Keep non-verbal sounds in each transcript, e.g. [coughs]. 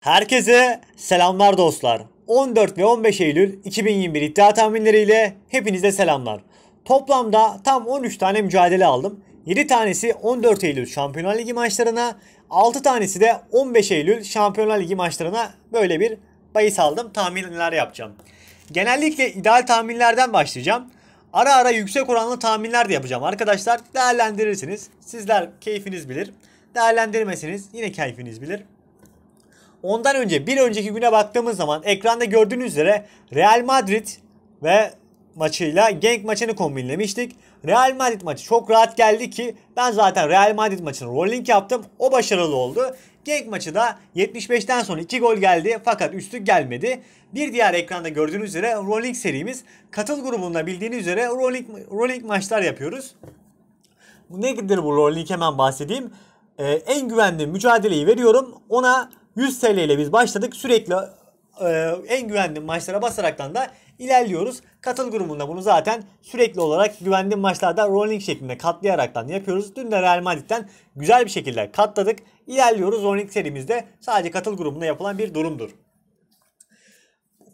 Herkese selamlar dostlar. 14 ve 15 Eylül 2021 iddia tahminleriyle hepinize selamlar. Toplamda tam 13 tane mücadele aldım. 7 tanesi 14 Eylül Şampiyonlar Ligi maçlarına, 6 tanesi de 15 Eylül Şampiyonlar Ligi maçlarına böyle bir bahis aldım. Tahminler yapacağım. Genellikle ideal tahminlerden başlayacağım. Ara ara yüksek oranlı tahminler de yapacağım arkadaşlar. Değerlendirirsiniz. Sizler keyfiniz bilir. Değerlendirmeseniz yine keyfiniz bilir ondan önce bir önceki güne baktığımız zaman ekranda gördüğünüz üzere Real Madrid ve maçıyla Genk maçını kombinlemiştik. Real Madrid maçı çok rahat geldi ki ben zaten Real Madrid maçını rolling yaptım. O başarılı oldu. Genk maçı da 75'ten sonra 2 gol geldi fakat üstlük gelmedi. Bir diğer ekranda gördüğünüz üzere rolling serimiz. Katıl grubunda bildiğiniz üzere rolling, rolling maçlar yapıyoruz. Nedir bu rolling hemen bahsedeyim. Ee, en güvenli mücadeleyi veriyorum. Ona 100 TL ile biz başladık. Sürekli e, en güvenli maçlara basaraktan da ilerliyoruz. Katıl grubunda bunu zaten sürekli olarak güvenli maçlarda rolling şeklinde katlayaraktan yapıyoruz. Dün de Real Madrid'den güzel bir şekilde katladık. İlerliyoruz rolling serimizde sadece katıl grubunda yapılan bir durumdur.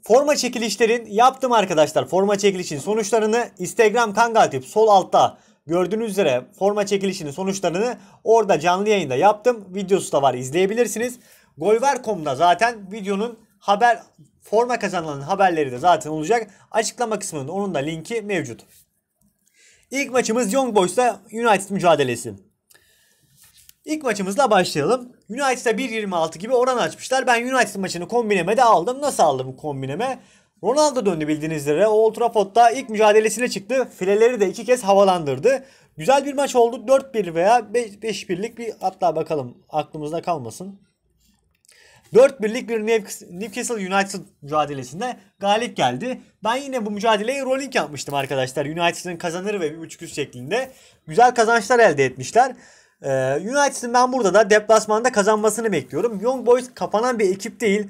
Forma çekilişlerin yaptım arkadaşlar. Forma çekilişin sonuçlarını Instagram Kangaltip sol altta gördüğünüz üzere forma çekilişinin sonuçlarını orada canlı yayında yaptım. Videosu da var izleyebilirsiniz. Golver.com'da zaten videonun haber forma kazanılan haberleri de zaten olacak. Açıklama kısmında onun da linki mevcut. İlk maçımız Young Boys'la United mücadelesi. İlk maçımızla başlayalım. United'e 1.26 gibi oran açmışlar. Ben United maçını kombineme de aldım. Nasıl aldım kombineme? Ronaldo döndü bildiğiniz üzere. Old Trafford'da ilk mücadelesine çıktı. Fileleri de iki kez havalandırdı. Güzel bir maç oldu. 4-1 veya 5-1'lik bir hatta bakalım aklımızda kalmasın. 4-1'lik bir Newcastle United mücadelesinde galip geldi. Ben yine bu mücadeleyi rolling yapmıştım arkadaşlar. United'ın kazanır ve 1.5 üst şeklinde güzel kazançlar elde etmişler. Ee, United'ın ben burada da deplasmanda kazanmasını bekliyorum. Young Boys kapanan bir ekip değil.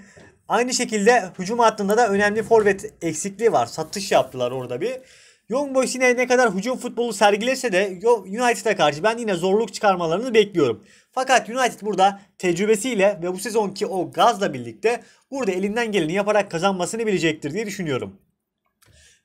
Aynı şekilde hücum hattında da önemli forvet eksikliği var. Satış yaptılar orada bir. Young Boys yine ne kadar hücum futbolu sergilese de United'a karşı ben yine zorluk çıkarmalarını bekliyorum. Fakat United burada tecrübesiyle ve bu sezonki o gazla birlikte burada elinden geleni yaparak kazanmasını bilecektir diye düşünüyorum.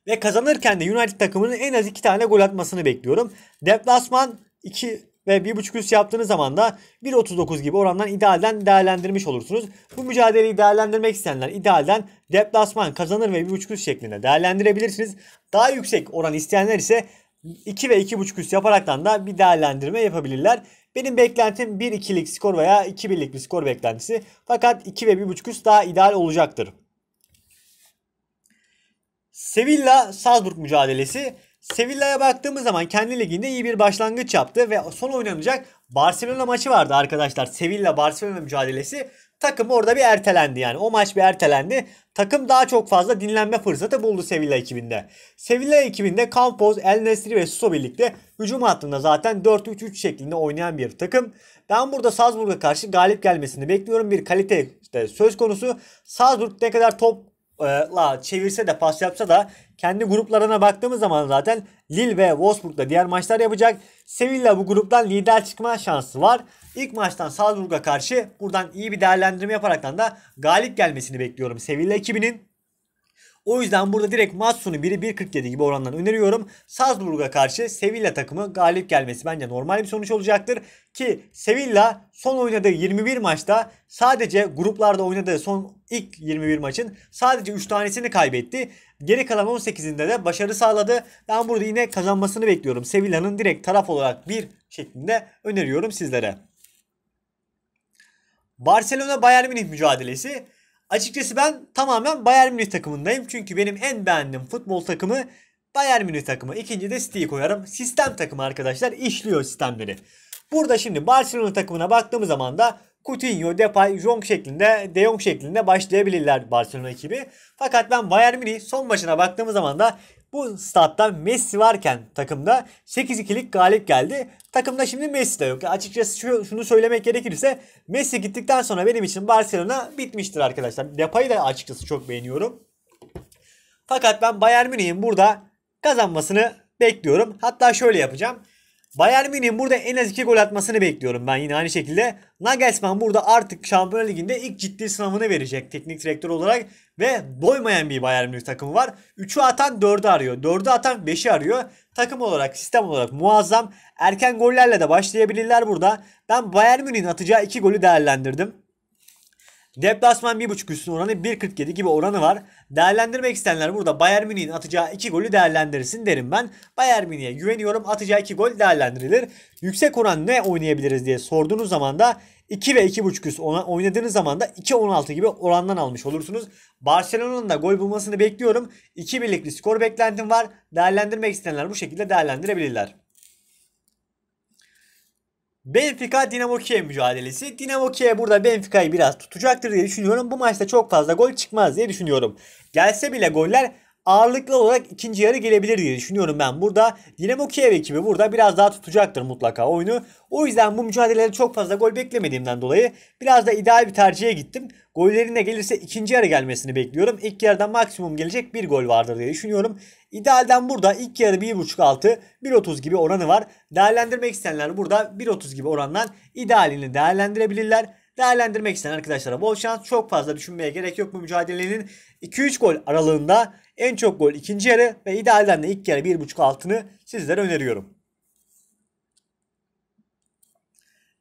Ve kazanırken de United takımının en az 2 tane gol atmasını bekliyorum. Deplasman 2 ve 1.5 üst yaptığınız zaman da 1.39 gibi orandan idealden değerlendirmiş olursunuz. Bu mücadeleyi değerlendirmek isteyenler idealden deplasman kazanır ve 1.5 üst şeklinde değerlendirebilirsiniz. Daha yüksek oran isteyenler ise 2 ve 2.5 üst yaparaktan da bir değerlendirme yapabilirler. Benim beklentim 1-2'lik skor veya 2-1'lik bir skor beklentisi. Fakat 2 ve 1.5 üst daha ideal olacaktır. Sevilla-Salzburg mücadelesi. Sevilla'ya baktığımız zaman kendi liginde iyi bir başlangıç yaptı ve son oynanacak Barcelona maçı vardı arkadaşlar. Sevilla-Barcelona mücadelesi. Takım orada bir ertelendi yani. O maç bir ertelendi. Takım daha çok fazla dinlenme fırsatı buldu Sevilla ekibinde. Sevilla ekibinde Campos, El Nesri ve Suso birlikte hücum hattında zaten 4-3-3 şeklinde oynayan bir takım. Ben burada Salzburg'a karşı galip gelmesini bekliyorum. Bir kalite işte söz konusu. Salzburg ne kadar top e, la çevirse de pas yapsa da kendi gruplarına baktığımız zaman zaten Lille ve Wolfsburg'da diğer maçlar yapacak. Sevilla bu gruptan lider çıkma şansı var. İlk maçtan Salzburg'a karşı buradan iyi bir değerlendirme yaparaktan da galip gelmesini bekliyorum Sevilla ekibinin. O yüzden burada direkt Matsun'u 1'i 1.47 gibi orandan öneriyorum. Salzburg'a karşı Sevilla takımı galip gelmesi bence normal bir sonuç olacaktır. Ki Sevilla son oynadığı 21 maçta sadece gruplarda oynadığı son ilk 21 maçın sadece 3 tanesini kaybetti. Geri kalan 18'inde de başarı sağladı. Ben burada yine kazanmasını bekliyorum. Sevilla'nın direkt taraf olarak bir şeklinde öneriyorum sizlere. Barcelona Bayern Münih mücadelesi Açıkçası ben tamamen Bayern Münih takımındayım. Çünkü benim en beğendiğim futbol takımı Bayern Münih takımı. İkinci de City'yi koyarım. Sistem takımı arkadaşlar işliyor sistemleri. Burada şimdi Barcelona takımına baktığımız zaman da Coutinho, Depay, Jong şeklinde, De Jong şeklinde başlayabilirler Barcelona ekibi. Fakat ben Bayern Münih son maçına baktığımız zaman da bu statta Messi varken takımda 8-2'lik galip geldi. Takımda şimdi Messi de yok. Açıkçası şu, şunu söylemek gerekirse Messi gittikten sonra benim için Barcelona bitmiştir arkadaşlar. Depay'ı da açıkçası çok beğeniyorum. Fakat ben Bayern Münih'in burada kazanmasını bekliyorum. Hatta şöyle yapacağım. Bayern Münih'in burada en az 2 gol atmasını bekliyorum ben yine aynı şekilde. Nagelsmann burada artık Şampiyonlar Ligi'nde ilk ciddi sınavını verecek teknik direktör olarak ve doymayan bir Bayern Münih takımı var. 3'ü atan 4'ü arıyor. 4'ü atan 5'i arıyor. Takım olarak, sistem olarak muazzam. Erken gollerle de başlayabilirler burada. Ben Bayern Münih'in atacağı 2 golü değerlendirdim. Deplasman 1.5 üstün oranı 1.47 gibi oranı var. Değerlendirmek isteyenler burada Bayern Münih'in atacağı 2 golü değerlendirsin derim ben. Bayern Münih'e güveniyorum. Atacağı 2 gol değerlendirilir. Yüksek oran ne oynayabiliriz diye sorduğunuz zaman da 2 ve 2.5 üst oynadığınız zaman da 2.16 gibi orandan almış olursunuz. Barcelona'nın da gol bulmasını bekliyorum. 2 birlikli skor beklentim var. Değerlendirmek isteyenler bu şekilde değerlendirebilirler. Benfica Dinamo Kiev mücadelesi. Dinamo Kiev burada Benfica'yı biraz tutacaktır diye düşünüyorum. Bu maçta çok fazla gol çıkmaz diye düşünüyorum. Gelse bile goller ağırlıklı olarak ikinci yarı gelebilir diye düşünüyorum ben. Burada Dinamo Kiev ekibi burada biraz daha tutacaktır mutlaka oyunu. O yüzden bu mücadelede çok fazla gol beklemediğimden dolayı biraz da ideal bir tercihe gittim. Gollerine gelirse ikinci yarı gelmesini bekliyorum. İlk yarıda maksimum gelecek bir gol vardır diye düşünüyorum. İdealden burada ilk yarı 1.5 altı 1.30 gibi oranı var. Değerlendirmek isteyenler burada 1.30 gibi orandan idealini değerlendirebilirler değerlendirmek isteyen arkadaşlara bol şans. Çok fazla düşünmeye gerek yok bu mücadelenin. 2-3 gol aralığında en çok gol ikinci yarı ve idealden de ilk yarı 1.5 altını sizlere öneriyorum.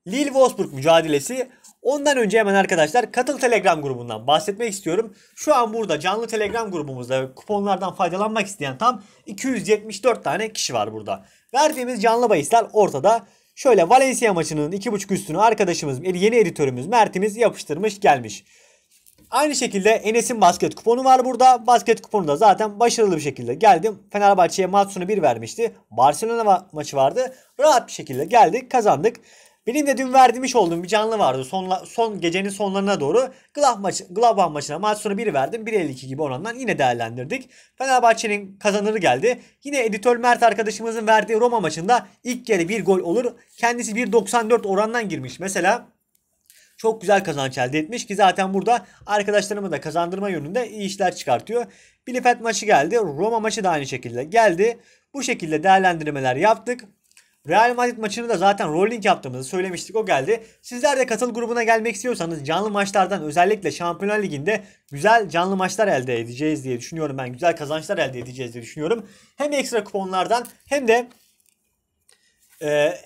Lille-Wolfsburg mücadelesi Ondan önce hemen arkadaşlar katıl Telegram grubundan bahsetmek istiyorum. Şu an burada canlı Telegram grubumuzda kuponlardan faydalanmak isteyen tam 274 tane kişi var burada. Verdiğimiz canlı bahisler ortada. Şöyle Valencia maçının 2.5 üstünü arkadaşımız yeni editörümüz Mert'imiz yapıştırmış gelmiş. Aynı şekilde Enes'in basket kuponu var burada. Basket kuponu da zaten başarılı bir şekilde geldim. Fenerbahçe'ye Matsun'u 1 vermişti. Barcelona maçı vardı. Rahat bir şekilde geldik kazandık. Benim de dün verdimiş olduğum bir canlı vardı. Son, son gecenin sonlarına doğru Gladbach, maç, Gladbach maçına maç sonu 1 verdim. 1.52 gibi orandan yine değerlendirdik. Fenerbahçe'nin kazanırı geldi. Yine editör Mert arkadaşımızın verdiği Roma maçında ilk yarı bir gol olur. Kendisi 1.94 orandan girmiş. Mesela çok güzel kazanç elde etmiş ki zaten burada arkadaşlarımı da kazandırma yönünde iyi işler çıkartıyor. Bilifet maçı geldi. Roma maçı da aynı şekilde geldi. Bu şekilde değerlendirmeler yaptık. Real Madrid maçını da zaten rolling yaptığımızı söylemiştik o geldi. Sizler de katıl grubuna gelmek istiyorsanız canlı maçlardan özellikle Şampiyonlar Ligi'nde güzel canlı maçlar elde edeceğiz diye düşünüyorum ben. Güzel kazançlar elde edeceğiz diye düşünüyorum. Hem ekstra kuponlardan hem de e,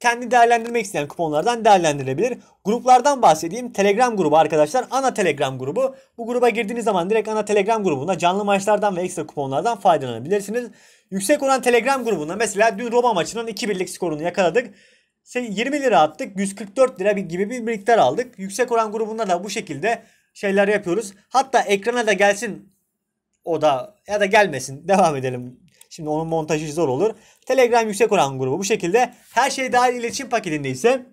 kendi değerlendirmek isteyen kuponlardan değerlendirebilir. Gruplardan bahsedeyim. Telegram grubu arkadaşlar. Ana Telegram grubu. Bu gruba girdiğiniz zaman direkt ana Telegram grubunda canlı maçlardan ve ekstra kuponlardan faydalanabilirsiniz. Yüksek oran Telegram grubunda mesela dün Roma maçının 2 birlik skorunu yakaladık. 20 şey, lira attık 144 lira gibi bir miktar aldık. Yüksek oran grubunda da bu şekilde şeyler yapıyoruz. Hatta ekrana da gelsin o da ya da gelmesin devam edelim Şimdi onun montajı zor olur. Telegram yüksek oran grubu bu şekilde. Her şey dahil iletişim paketinde ise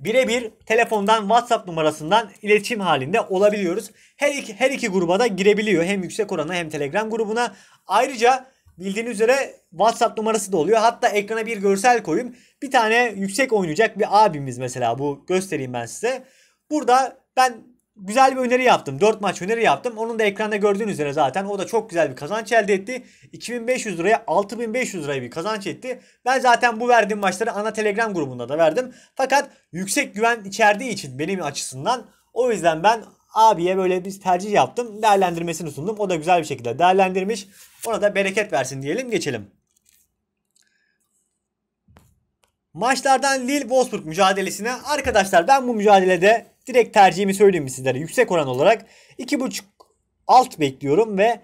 birebir telefondan WhatsApp numarasından iletişim halinde olabiliyoruz. Her iki, her iki gruba da girebiliyor. Hem yüksek orana hem Telegram grubuna. Ayrıca bildiğiniz üzere WhatsApp numarası da oluyor. Hatta ekrana bir görsel koyayım. Bir tane yüksek oynayacak bir abimiz mesela bu göstereyim ben size. Burada ben güzel bir öneri yaptım. 4 maç öneri yaptım. Onun da ekranda gördüğünüz üzere zaten o da çok güzel bir kazanç elde etti. 2500 liraya 6500 liraya bir kazanç etti. Ben zaten bu verdiğim maçları ana Telegram grubunda da verdim. Fakat yüksek güven içerdiği için benim açısından o yüzden ben abiye böyle bir tercih yaptım. Değerlendirmesini sundum. O da güzel bir şekilde değerlendirmiş. Ona da bereket versin diyelim geçelim. Maçlardan Lille Wolfsburg mücadelesine arkadaşlar ben bu mücadelede Direkt tercihimi söyleyeyim mi sizlere? Yüksek oran olarak 2.5 alt bekliyorum ve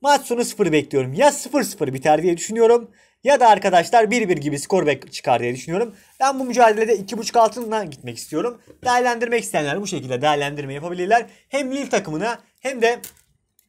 maç sonu 0 bekliyorum. Ya 0-0 biter diye düşünüyorum ya da arkadaşlar 1-1 gibi skor çıkar diye düşünüyorum. Ben bu mücadelede 2.5 altından gitmek istiyorum. Değerlendirmek isteyenler bu şekilde değerlendirme yapabilirler. Hem Lille takımına hem de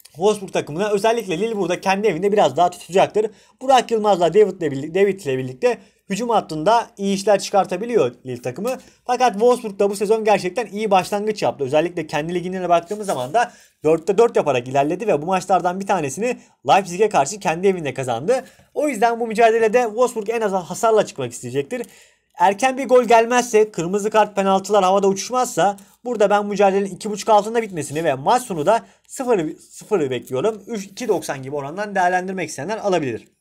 Wolfsburg takımına özellikle Lille burada kendi evinde biraz daha tutacaktır. Burak Yılmaz'la David ile birlikte, birlikte hücum hattında iyi işler çıkartabiliyor Lille takımı. Fakat Wolfsburg da bu sezon gerçekten iyi başlangıç yaptı. Özellikle kendi ligine baktığımız zaman da 4'te 4 yaparak ilerledi ve bu maçlardan bir tanesini Leipzig'e karşı kendi evinde kazandı. O yüzden bu mücadelede Wolfsburg en az hasarla çıkmak isteyecektir. Erken bir gol gelmezse, kırmızı kart penaltılar havada uçuşmazsa burada ben mücadelenin 2.5 altında bitmesini ve maç sonu da 0-0'ı bekliyorum. 3-2.90 gibi orandan değerlendirmek isteyenler alabilir.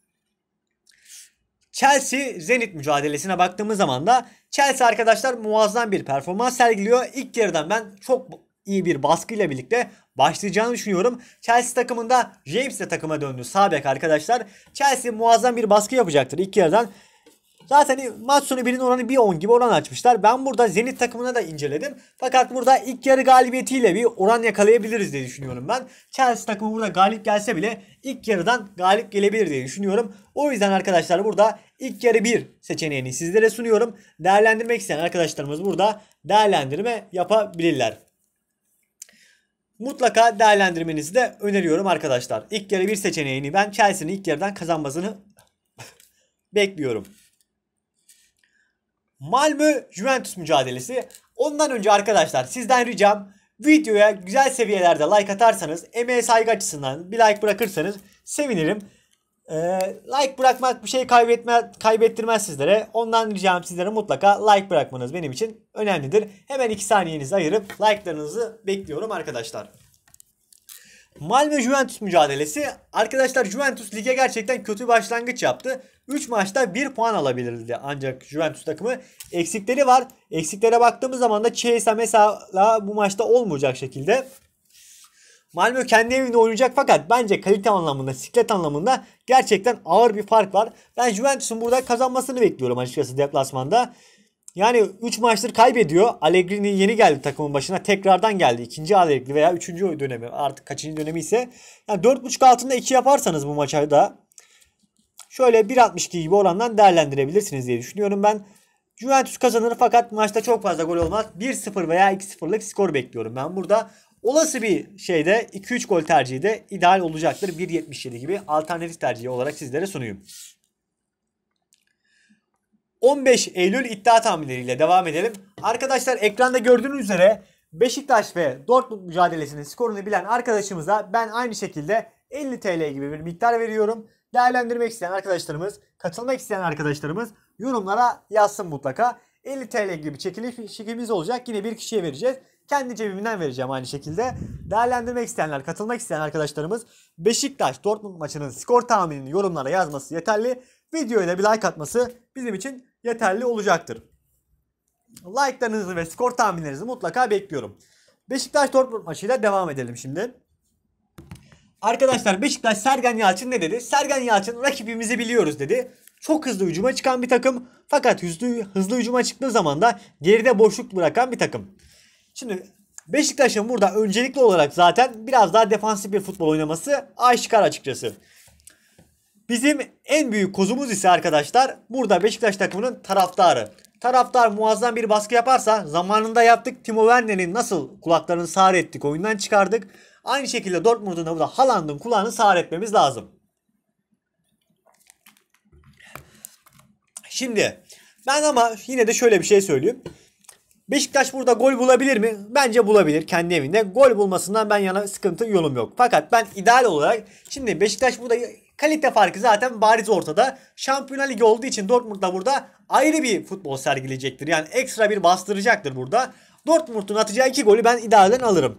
Chelsea Zenit mücadelesine baktığımız zaman da Chelsea arkadaşlar muazzam bir performans sergiliyor. İlk yarıdan ben çok iyi bir baskıyla birlikte başlayacağını düşünüyorum. Chelsea takımında James de takıma döndü sağ bek arkadaşlar. Chelsea muazzam bir baskı yapacaktır ilk yarıdan. Zaten maç sonu birinin oranı 1.10 gibi oran açmışlar. Ben burada Zenit takımını da inceledim. Fakat burada ilk yarı galibiyetiyle bir oran yakalayabiliriz diye düşünüyorum ben. Chelsea takımı burada galip gelse bile ilk yarıdan galip gelebilir diye düşünüyorum. O yüzden arkadaşlar burada ilk yarı 1 seçeneğini sizlere sunuyorum. Değerlendirmek isteyen arkadaşlarımız burada değerlendirme yapabilirler. Mutlaka değerlendirmenizi de öneriyorum arkadaşlar. İlk yarı bir seçeneğini ben Chelsea'nin ilk yarıdan kazanmasını [laughs] bekliyorum. Malmö Juventus mücadelesi. Ondan önce arkadaşlar sizden ricam videoya güzel seviyelerde like atarsanız emeğe saygı açısından bir like bırakırsanız sevinirim. Ee, like bırakmak bir şey kaybetme, kaybettirmez sizlere. Ondan ricam sizlere mutlaka like bırakmanız benim için önemlidir. Hemen 2 saniyenizi ayırıp like'larınızı bekliyorum arkadaşlar. Malmö Juventus mücadelesi. Arkadaşlar Juventus lige gerçekten kötü başlangıç yaptı. 3 maçta 1 puan alabilirdi ancak Juventus takımı eksikleri var. Eksiklere baktığımız zaman da Chiesa mesela bu maçta olmayacak şekilde. Malmö kendi evinde oynayacak fakat bence kalite anlamında, siklet anlamında gerçekten ağır bir fark var. Ben Juventus'un burada kazanmasını bekliyorum açıkçası deplasmanda. Yani 3 maçtır kaybediyor. Allegri'nin yeni geldi takımın başına. Tekrardan geldi. ikinci Allegri veya 3. dönemi artık kaçıncı dönemi ise. Yani 4.5 altında 2 yaparsanız bu maça da şöyle 1.62 gibi orandan değerlendirebilirsiniz diye düşünüyorum ben. Juventus kazanır fakat maçta çok fazla gol olmaz. 1-0 veya 2-0'lık skor bekliyorum ben burada. Olası bir şeyde 2-3 gol tercihi de ideal olacaktır. 1.77 gibi alternatif tercihi olarak sizlere sunuyorum. 15 Eylül iddia tahminleriyle devam edelim. Arkadaşlar ekranda gördüğünüz üzere Beşiktaş ve Dortmund mücadelesinin skorunu bilen arkadaşımıza ben aynı şekilde 50 TL gibi bir miktar veriyorum. Değerlendirmek isteyen arkadaşlarımız, katılmak isteyen arkadaşlarımız yorumlara yazsın mutlaka. 50 TL gibi çekiliş çekimimiz olacak. Yine bir kişiye vereceğiz. Kendi cebimden vereceğim aynı şekilde. Değerlendirmek isteyenler, katılmak isteyen arkadaşlarımız Beşiktaş Dortmund maçının skor tahminini yorumlara yazması yeterli. Videoya bir like atması bizim için yeterli olacaktır. Like'larınızı ve skor tahminlerinizi mutlaka bekliyorum. Beşiktaş Dortmund maçıyla devam edelim şimdi. Arkadaşlar Beşiktaş Sergen Yalçın ne dedi? Sergen Yalçın rakibimizi biliyoruz dedi. Çok hızlı hücuma çıkan bir takım. Fakat hızlı, hızlı hücuma çıktığı zaman da geride boşluk bırakan bir takım. Şimdi Beşiktaş'ın burada öncelikli olarak zaten biraz daha defansif bir futbol oynaması aşikar açıkçası. Bizim en büyük kozumuz ise arkadaşlar burada Beşiktaş takımının taraftarı. Taraftar muazzam bir baskı yaparsa zamanında yaptık Timo Werner'in nasıl kulaklarını sağır ettik oyundan çıkardık. Aynı şekilde Dortmund'un da burada Haaland'ın kulağını sağır etmemiz lazım. Şimdi ben ama yine de şöyle bir şey söyleyeyim. Beşiktaş burada gol bulabilir mi? Bence bulabilir kendi evinde. Gol bulmasından ben yana sıkıntı yolum yok. Fakat ben ideal olarak şimdi Beşiktaş burada Kalite farkı zaten bariz ortada. Şampiyonlar Ligi olduğu için Dortmund da burada ayrı bir futbol sergileyecektir. Yani ekstra bir bastıracaktır burada. Dortmund'un atacağı iki golü ben idareden alırım.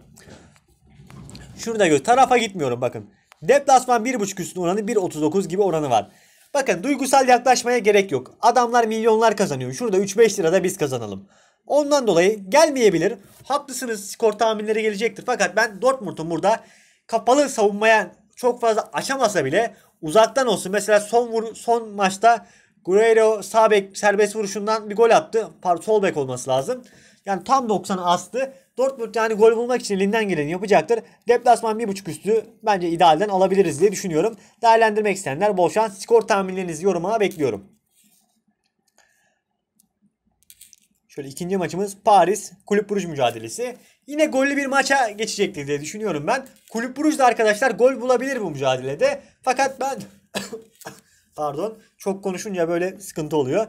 Şunu da gör. Tarafa gitmiyorum bakın. Deplasman 1.5 üstü oranı 1.39 gibi oranı var. Bakın duygusal yaklaşmaya gerek yok. Adamlar milyonlar kazanıyor. Şurada 3-5 lirada biz kazanalım. Ondan dolayı gelmeyebilir. Haklısınız skor tahminleri gelecektir. Fakat ben Dortmund'un burada kapalı savunmaya çok fazla açamasa bile uzaktan olsun. Mesela son vur son maçta Guerrero sağ bek serbest vuruşundan bir gol attı. Pardon sol bek olması lazım. Yani tam 90 astı. Dortmund yani gol bulmak için elinden geleni yapacaktır. Deplasman 1.5 üstü bence idealden alabiliriz diye düşünüyorum. Değerlendirmek isteyenler bol şans. Skor tahminlerinizi yorumlara bekliyorum. Şöyle ikinci maçımız Paris Kulüp Buruj mücadelesi. Yine gollü bir maça geçecektir diye düşünüyorum ben. Kulüp Buruj da arkadaşlar gol bulabilir bu mücadelede. Fakat ben [coughs] pardon çok konuşunca böyle sıkıntı oluyor.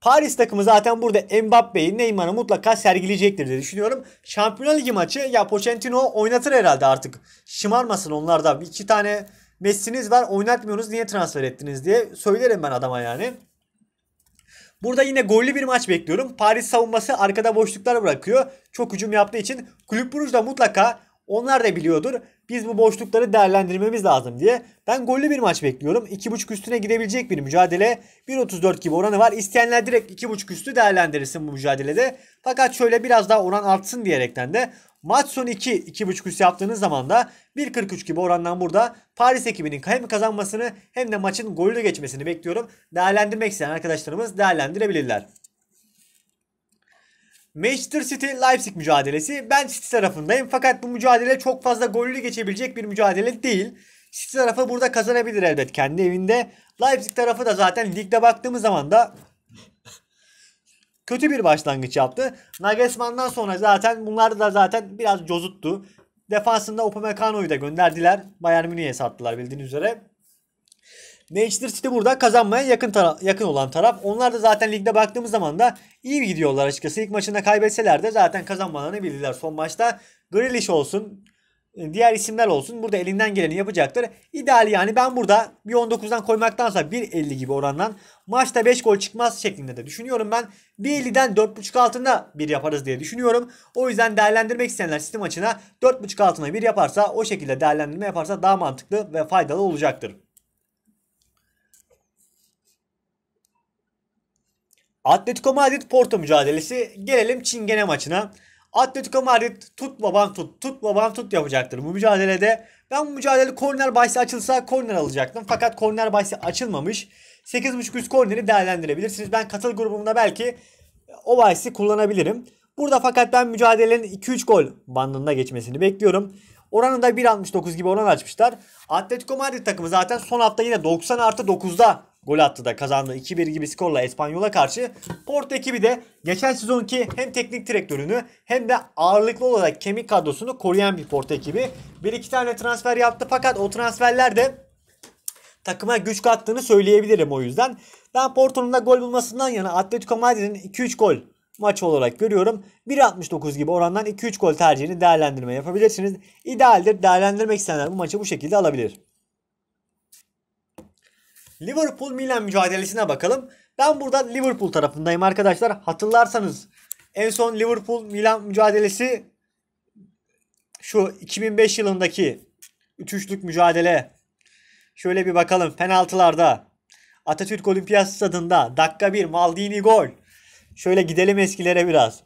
Paris takımı zaten burada Mbappe'yi Neymar'ı mutlaka sergileyecektir diye düşünüyorum. Şampiyonlar Ligi maçı ya Pochettino oynatır herhalde artık. Şımarmasın onlarda. da. iki tane Messi'niz var oynatmıyorsunuz niye transfer ettiniz diye söylerim ben adama yani. Burada yine gollü bir maç bekliyorum. Paris savunması arkada boşluklar bırakıyor. Çok hücum yaptığı için Kulüp da mutlaka onlar da biliyordur. Biz bu boşlukları değerlendirmemiz lazım diye. Ben gollü bir maç bekliyorum. 2.5 üstüne gidebilecek bir mücadele. 1.34 gibi oranı var. İsteyenler direkt 2.5 üstü değerlendirirsin bu mücadelede. Fakat şöyle biraz daha oran artsın diyerekten de maç sonu 2 2.5 üstü yaptığınız zaman da 1.43 gibi orandan burada Paris ekibinin hem kazanmasını hem de maçın golü geçmesini bekliyorum. Değerlendirmek isteyen arkadaşlarımız değerlendirebilirler. Manchester City Leipzig mücadelesi. Ben City tarafındayım fakat bu mücadele çok fazla gollü geçebilecek bir mücadele değil. City tarafı burada kazanabilir elbet kendi evinde. Leipzig tarafı da zaten ligde baktığımız zaman da kötü bir başlangıç yaptı. Nagelsmann'dan sonra zaten bunlar da zaten biraz cozuttu. Defansında Upamecano'yu da gönderdiler. Bayern Münih'e sattılar bildiğiniz üzere. Manchester City burada kazanmaya yakın tara- yakın olan taraf. Onlar da zaten ligde baktığımız zaman da iyi gidiyorlar açıkçası. İlk maçında kaybetseler de zaten kazanmalarını bildiler. Son maçta Grealish olsun, e, diğer isimler olsun. Burada elinden geleni yapacaktır. İdeal yani ben burada bir 19'dan koymaktansa 1.50 gibi orandan maçta 5 gol çıkmaz şeklinde de düşünüyorum ben. 1.50'den 4.5 altında bir yaparız diye düşünüyorum. O yüzden değerlendirmek isteyenler sistem maçına 4.5 altına bir yaparsa o şekilde değerlendirme yaparsa daha mantıklı ve faydalı olacaktır. Atletico Madrid Porto mücadelesi. Gelelim Çingene maçına. Atletico Madrid tut babam tut, tut babam tut yapacaktır bu mücadelede. Ben bu mücadele korner bahsi açılsa korner alacaktım. Fakat korner bahsi açılmamış. 8.5 üst korneri değerlendirebilirsiniz. Ben katıl grubumda belki e, o bahsi kullanabilirim. Burada fakat ben mücadelenin 2-3 gol bandında geçmesini bekliyorum. Oranı da 1.69 gibi oran açmışlar. Atletico Madrid takımı zaten son hafta yine 90 artı 9'da Gol attı da kazandı 2-1 gibi skorla Espanyol'a karşı. Porto ekibi de geçen sezonki hem teknik direktörünü hem de ağırlıklı olarak kemik kadrosunu koruyan bir Porto ekibi. Bir iki tane transfer yaptı fakat o transferler de takıma güç kattığını söyleyebilirim o yüzden. Ben Porto'nun da gol bulmasından yana Atletico Madrid'in 2-3 gol maç olarak görüyorum. 1.69 gibi orandan 2-3 gol tercihini değerlendirme yapabilirsiniz. İdealdir. Değerlendirmek isteyenler bu maçı bu şekilde alabilir. Liverpool Milan mücadelesine bakalım. Ben burada Liverpool tarafındayım arkadaşlar. Hatırlarsanız en son Liverpool Milan mücadelesi şu 2005 yılındaki 3 mücadele. Şöyle bir bakalım penaltılarda Atatürk Olimpiyat Stadında dakika 1 Maldini gol. Şöyle gidelim eskilere biraz.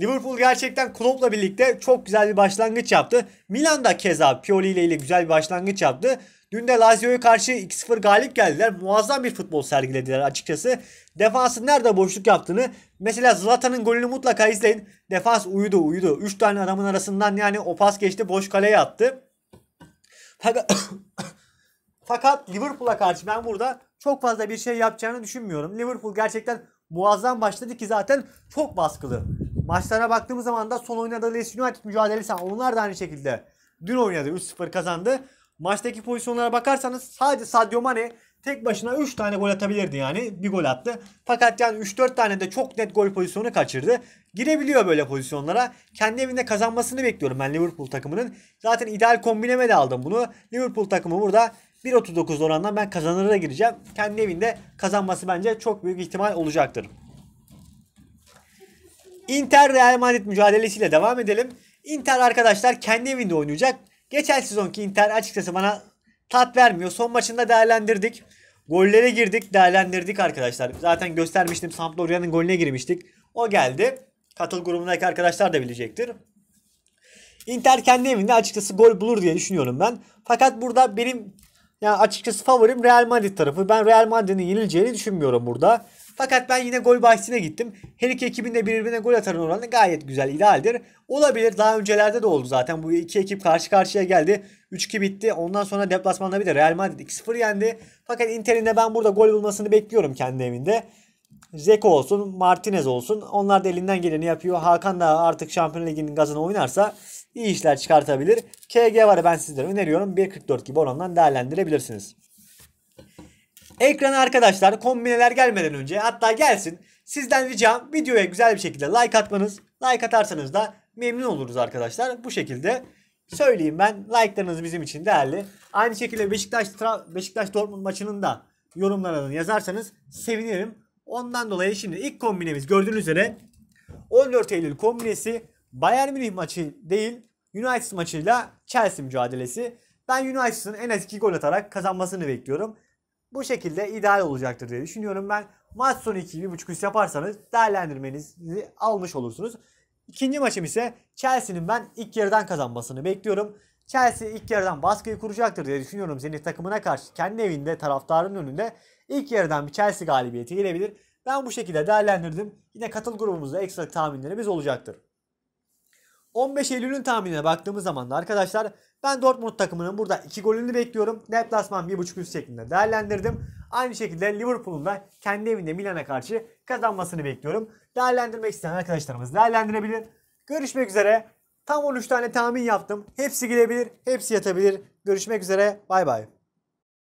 Liverpool gerçekten Klopp'la birlikte çok güzel bir başlangıç yaptı. Milan da keza Pioli ile, ile güzel bir başlangıç yaptı. Dün de Lazio'ya karşı 2-0 galip geldiler. Muazzam bir futbol sergilediler açıkçası. Defansın nerede boşluk yaptığını mesela Zlatan'ın golünü mutlaka izleyin. Defans uyudu uyudu. 3 tane adamın arasından yani o pas geçti boş kaleye attı. [coughs] Fakat Liverpool'a karşı ben burada çok fazla bir şey yapacağını düşünmüyorum. Liverpool gerçekten muazzam başladı ki zaten çok baskılı. Maçlara baktığımız zaman da son oynadığı Leeds United mücadelesi onlar da aynı şekilde dün oynadı 3-0 kazandı. Maçtaki pozisyonlara bakarsanız sadece Sadio Mane tek başına 3 tane gol atabilirdi yani. Bir gol attı. Fakat yani 3-4 tane de çok net gol pozisyonu kaçırdı. Girebiliyor böyle pozisyonlara. Kendi evinde kazanmasını bekliyorum ben Liverpool takımının. Zaten ideal kombineme de aldım bunu. Liverpool takımı burada 1.39 orandan ben kazanırına gireceğim. Kendi evinde kazanması bence çok büyük ihtimal olacaktır. Inter Real Madrid mücadelesiyle devam edelim. Inter arkadaşlar kendi evinde oynayacak. Geçen sezonki Inter açıkçası bana tat vermiyor. Son maçında değerlendirdik. Gollere girdik, değerlendirdik arkadaşlar. Zaten göstermiştim Sampdoria'nın golüne girmiştik. O geldi. Katıl grubundaki arkadaşlar da bilecektir. Inter kendi evinde açıkçası gol bulur diye düşünüyorum ben. Fakat burada benim yani açıkçası favorim Real Madrid tarafı. Ben Real Madrid'in yenileceğini düşünmüyorum burada. Fakat ben yine gol bahisine gittim. Her iki ekibin de birbirine gol atan oranı gayet güzel, idealdir. Olabilir. Daha öncelerde de oldu zaten. Bu iki ekip karşı karşıya geldi. 3-2 bitti. Ondan sonra deplasmanda bir de Real Madrid 2-0 yendi. Fakat Inter'in de ben burada gol bulmasını bekliyorum kendi evinde. Zeko olsun, Martinez olsun. Onlar da elinden geleni yapıyor. Hakan da artık Şampiyon Ligi'nin gazını oynarsa iyi işler çıkartabilir. KG var ben sizlere öneriyorum. 1.44 gibi orandan değerlendirebilirsiniz. Ekrana arkadaşlar kombineler gelmeden önce hatta gelsin sizden ricam videoya güzel bir şekilde like atmanız. Like atarsanız da memnun oluruz arkadaşlar. Bu şekilde söyleyeyim ben like'larınız bizim için değerli. Aynı şekilde Beşiktaş Beşiktaş Dortmund maçının da yorumlarını yazarsanız sevinirim. Ondan dolayı şimdi ilk kombinemiz gördüğünüz üzere 14 Eylül kombinesi Bayern Münih maçı değil United maçıyla Chelsea mücadelesi. Ben United'ın en az 2 gol atarak kazanmasını bekliyorum bu şekilde ideal olacaktır diye düşünüyorum ben. Maç sonu 2 buçuk üst yaparsanız değerlendirmenizi almış olursunuz. İkinci maçım ise Chelsea'nin ben ilk yarıdan kazanmasını bekliyorum. Chelsea ilk yarıdan baskıyı kuracaktır diye düşünüyorum. Zenit takımına karşı kendi evinde taraftarın önünde ilk yarıdan bir Chelsea galibiyeti gelebilir. Ben bu şekilde değerlendirdim. Yine katıl grubumuzda ekstra tahminlerimiz olacaktır. 15 Eylül'ün tahminine baktığımız zaman da arkadaşlar ben Dortmund takımının burada 2 golünü bekliyorum. Deplasman 1.5 üst şeklinde değerlendirdim. Aynı şekilde Liverpool'un da kendi evinde Milan'a karşı kazanmasını bekliyorum. Değerlendirmek isteyen arkadaşlarımız değerlendirebilir. Görüşmek üzere. Tam 13 tane tahmin yaptım. Hepsi gidebilir, hepsi yatabilir. Görüşmek üzere. Bay bay.